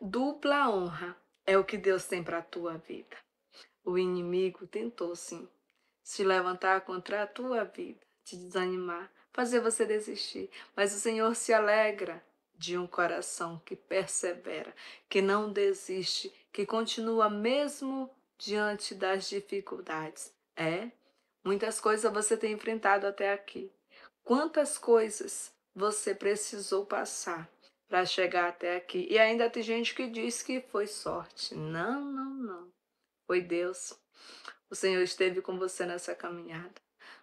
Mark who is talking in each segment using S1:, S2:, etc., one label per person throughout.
S1: Dupla honra é o que Deus tem para a tua vida. O inimigo tentou, sim, se levantar contra a tua vida, te desanimar, fazer você desistir. Mas o Senhor se alegra de um coração que persevera, que não desiste, que continua mesmo diante das dificuldades. É, muitas coisas você tem enfrentado até aqui. Quantas coisas você precisou passar para chegar até aqui. E ainda tem gente que diz que foi sorte. Não, não, não. Foi Deus. O Senhor esteve com você nessa caminhada.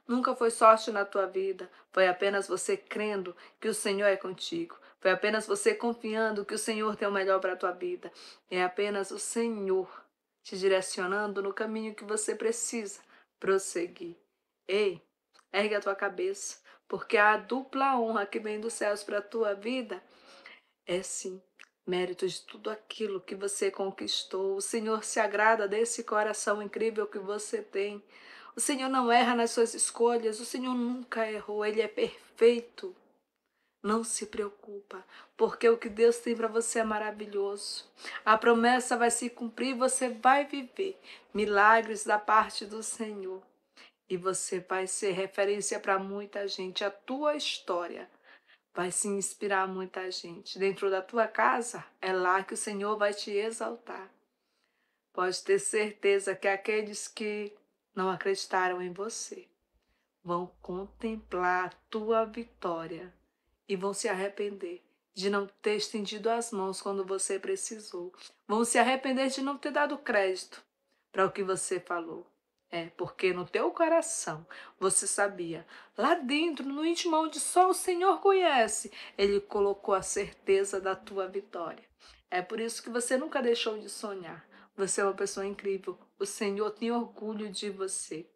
S1: Nunca foi sorte na tua vida, foi apenas você crendo que o Senhor é contigo. Foi apenas você confiando que o Senhor tem o melhor para a tua vida. É apenas o Senhor te direcionando no caminho que você precisa prosseguir. Ei, ergue a tua cabeça, porque a dupla honra que vem dos céus para a tua vida é sim mérito de tudo aquilo que você conquistou. O Senhor se agrada desse coração incrível que você tem. O Senhor não erra nas suas escolhas, o Senhor nunca errou, ele é perfeito. Não se preocupa, porque o que Deus tem para você é maravilhoso. A promessa vai se cumprir, você vai viver milagres da parte do Senhor. E você vai ser referência para muita gente. A tua história vai se inspirar muita gente. Dentro da tua casa é lá que o Senhor vai te exaltar. Pode ter certeza que aqueles que não acreditaram em você vão contemplar a tua vitória e vão se arrepender de não ter estendido as mãos quando você precisou. Vão se arrepender de não ter dado crédito para o que você falou. É, porque no teu coração você sabia, lá dentro, no íntimo onde só o Senhor conhece, Ele colocou a certeza da tua vitória. É por isso que você nunca deixou de sonhar. Você é uma pessoa incrível. O Senhor tem orgulho de você.